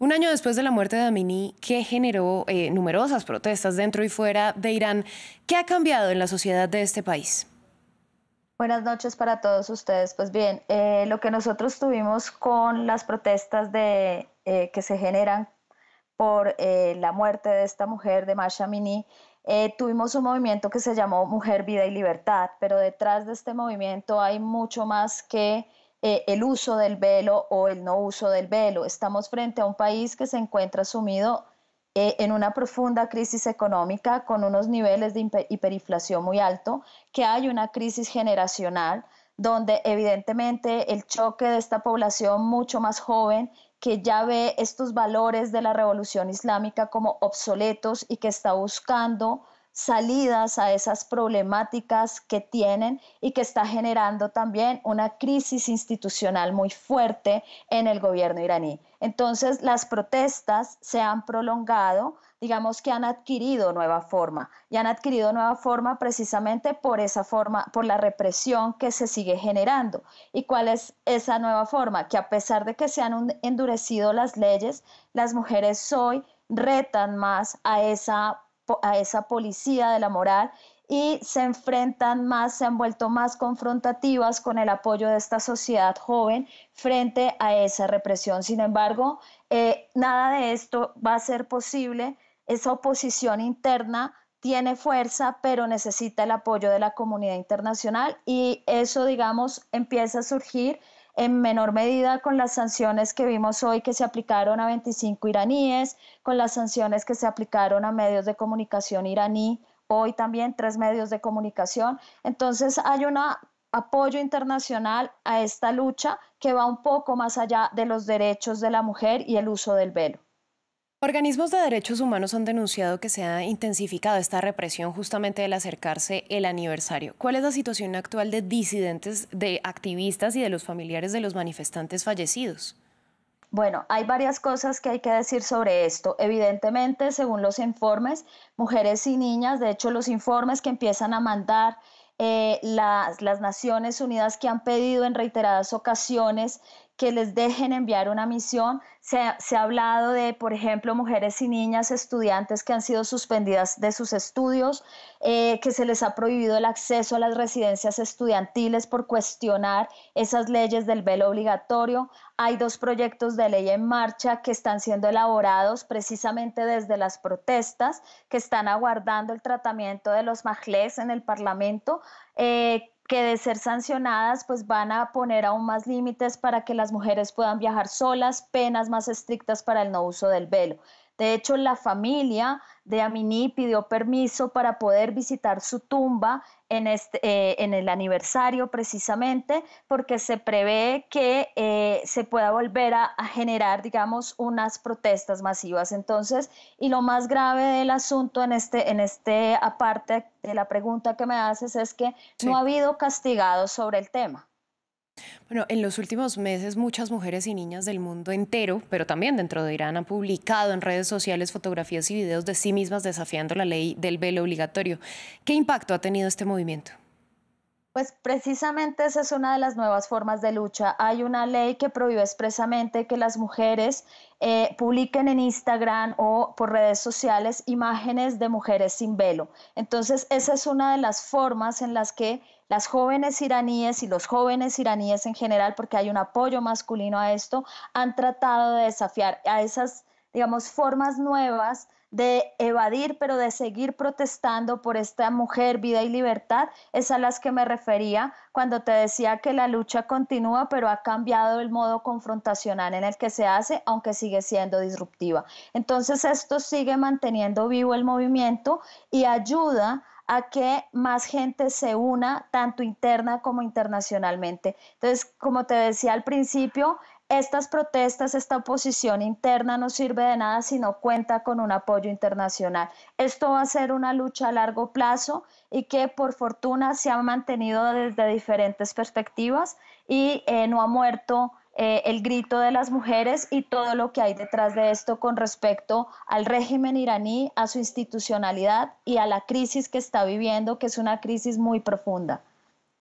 Un año después de la muerte de Amini, que generó eh, numerosas protestas dentro y fuera de Irán, ¿qué ha cambiado en la sociedad de este país? Buenas noches para todos ustedes. Pues bien, eh, lo que nosotros tuvimos con las protestas de, eh, que se generan por la muerte de esta mujer, de Masha Mini, tuvimos un movimiento que se llamó Mujer, Vida y Libertad, pero detrás de este movimiento hay mucho más que eh, el uso del velo o el no uso del velo. Estamos frente a un país que se encuentra sumido eh, en una profunda crisis económica con unos niveles de hiperinflación muy alto, que hay una crisis generacional donde evidentemente el choque de esta población mucho más joven que ya ve estos valores de la revolución islámica como obsoletos y que está buscando salidas a esas problemáticas que tienen y que está generando también una crisis institucional muy fuerte en el gobierno iraní. Entonces, las protestas se han prolongado, digamos que han adquirido nueva forma y han adquirido nueva forma precisamente por esa forma, por la represión que se sigue generando. ¿Y cuál es esa nueva forma? Que a pesar de que se han endurecido las leyes, las mujeres hoy retan más a esa a esa policía de la moral y se enfrentan más, se han vuelto más confrontativas con el apoyo de esta sociedad joven frente a esa represión. Sin embargo, eh, nada de esto va a ser posible. Esa oposición interna tiene fuerza, pero necesita el apoyo de la comunidad internacional y eso, digamos, empieza a surgir en menor medida con las sanciones que vimos hoy que se aplicaron a 25 iraníes, con las sanciones que se aplicaron a medios de comunicación iraní, hoy también tres medios de comunicación. Entonces hay un apoyo internacional a esta lucha que va un poco más allá de los derechos de la mujer y el uso del velo. Organismos de derechos humanos han denunciado que se ha intensificado esta represión justamente al acercarse el aniversario. ¿Cuál es la situación actual de disidentes, de activistas y de los familiares de los manifestantes fallecidos? Bueno, hay varias cosas que hay que decir sobre esto. Evidentemente, según los informes, mujeres y niñas, de hecho los informes que empiezan a mandar eh, las, Naciones Unidas que han pedido en reiteradas ocasiones que les dejen enviar una misión. Se, ha hablado de, por ejemplo, mujeres y niñas estudiantes que han sido suspendidas de sus estudios, eh, que se les ha prohibido el acceso a las residencias estudiantiles por cuestionar esas leyes del velo obligatorio. Hay dos proyectos de ley en marcha que están siendo elaborados precisamente desde las protestas, que están aguardando el tratamiento de los majlés en el Parlamento. Eh, que de ser sancionadas, pues van a poner aún más límites para que las mujeres puedan viajar solas, penas más estrictas para el no uso del velo. De hecho, la familia de Amini pidió permiso para poder visitar su tumba en, este, eh, en el aniversario precisamente porque se prevé que eh, se pueda volver a, generar, digamos, unas protestas masivas. Entonces, y lo más grave del asunto en este, en este aparte de la pregunta que me haces es que no ha habido castigados sobre el tema. Bueno, en los últimos meses muchas mujeres y niñas del mundo entero, pero también dentro de Irán, han publicado en redes sociales fotografías y videos de sí mismas desafiando la ley del velo obligatorio. ¿Qué impacto ha tenido este movimiento? Pues precisamente esa es una de las nuevas formas de lucha. Hay una ley que prohíbe expresamente que las mujeres eh, publiquen en Instagram o por redes sociales imágenes de mujeres sin velo. Entonces, esa es una de las formas en las que las jóvenes iraníes y los jóvenes iraníes en general, porque hay un apoyo masculino a esto, han tratado de desafiar a esas, digamos, formas nuevas de evadir, pero de seguir protestando por esta mujer, vida y libertad, es a las que me refería cuando te decía que la lucha continúa, pero ha cambiado el modo confrontacional en el que se hace, aunque sigue siendo disruptiva. Entonces esto sigue manteniendo vivo el movimiento y ayuda a que más gente se una, tanto interna como internacionalmente. Entonces, como te decía al principio, estas protestas, esta oposición interna no sirve de nada si no cuenta con un apoyo internacional. Esto va a ser una lucha a largo plazo y que por fortuna se ha mantenido desde diferentes perspectivas y eh, no ha muerto eh, el grito de las mujeres y todo lo que hay detrás de esto con respecto al régimen iraní, a su institucionalidad y a la crisis que está viviendo, que es una crisis muy profunda.